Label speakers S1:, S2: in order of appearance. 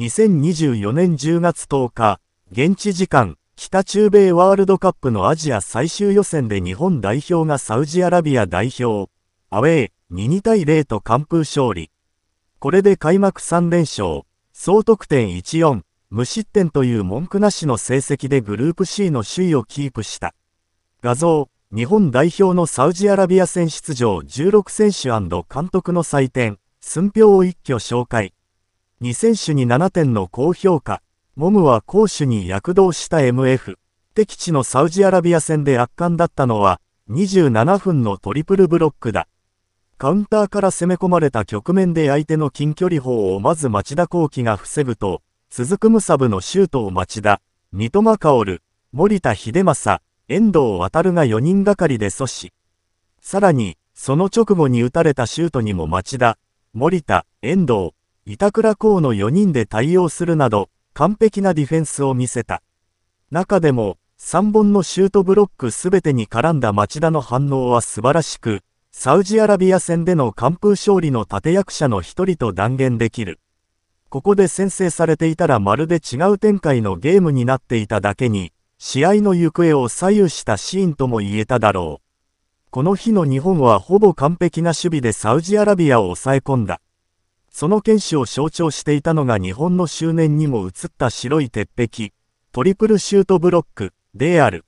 S1: 2024年10月10日、現地時間、北中米ワールドカップのアジア最終予選で日本代表がサウジアラビア代表、アウェー、22対0と完封勝利。これで開幕3連勝、総得点14、無失点という文句なしの成績でグループ C の首位をキープした。画像、日本代表のサウジアラビア戦出場16選手監督の採点、寸評を一挙紹介。2選手に7点の高評価。モムは攻守に躍動した MF。敵地のサウジアラビア戦で圧巻だったのは、27分のトリプルブロックだ。カウンターから攻め込まれた局面で相手の近距離砲をまず町田幸輝が防ぐと、続くムサブのシュートを町田、三笘薫、森田秀政、遠藤航が4人がかりで阻止。さらに、その直後に打たれたシュートにも町田、森田、遠藤、板倉港の4人で対応するなど、完璧なディフェンスを見せた。中でも、3本のシュートブロック全てに絡んだ町田の反応は素晴らしく、サウジアラビア戦での完封勝利の立役者の一人と断言できる。ここで先制されていたらまるで違う展開のゲームになっていただけに、試合の行方を左右したシーンとも言えただろう。この日の日本はほぼ完璧な守備でサウジアラビアを抑え込んだ。その剣士を象徴していたのが日本の執念にも映った白い鉄壁、トリプルシュートブロックである。